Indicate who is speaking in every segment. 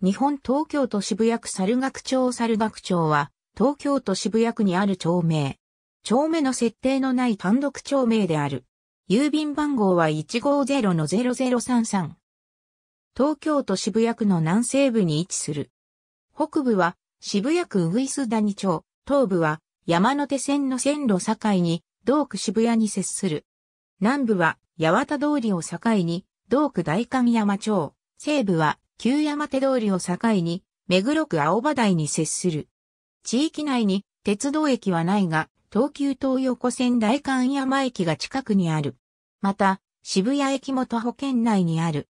Speaker 1: 日本東京都渋谷区猿学町猿学町は、東京都渋谷区にある町名。町名の設定のない単独町名である。郵便番号は150-0033。東京都渋谷区の南西部に位置する。北部は渋谷区鶯谷町、東部は山手線の線路境に、同区渋谷に接する。南部は八幡通りを境に、同区大観山町、西部は旧山手通りを境に、目黒区青葉台に接する。地域内に鉄道駅はないが、東急東横線大観山駅が近くにある。また、渋谷駅も徒歩圏内にある。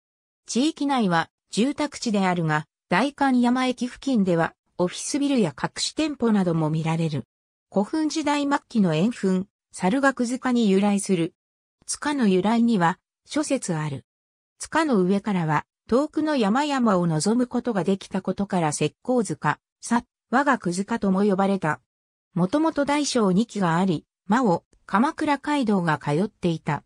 Speaker 1: 地域内は住宅地であるが、大観山駅付近ではオフィスビルや隠し店舗なども見られる。古墳時代末期の円墳、猿楽塚に由来する。塚の由来には諸説ある。塚の上からは遠くの山々を望むことができたことから石膏塚、さ、我がくかとも呼ばれた。もともと大小2期があり、間を鎌倉街道が通っていた。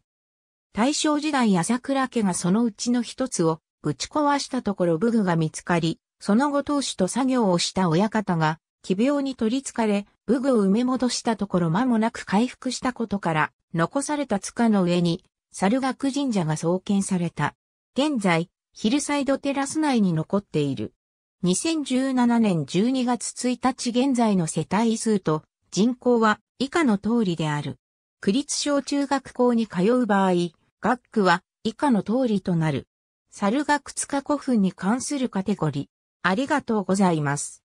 Speaker 1: 大正時代朝倉家がそのうちの一つを打ち壊したところ武具が見つかり、その後当主と作業をした親方が、奇病に取りつかれ、武具を埋め戻したところ間もなく回復したことから、残された塚の上に、猿楽神社が創建された。現在、ヒルサイドテラス内に残っている。2017年12月1日現在の世帯数と人口は以下の通りである。区立小中学校に通う場合、学区は以下の通りとなる。猿2塚古墳に関するカテゴリー。ありがとうございます。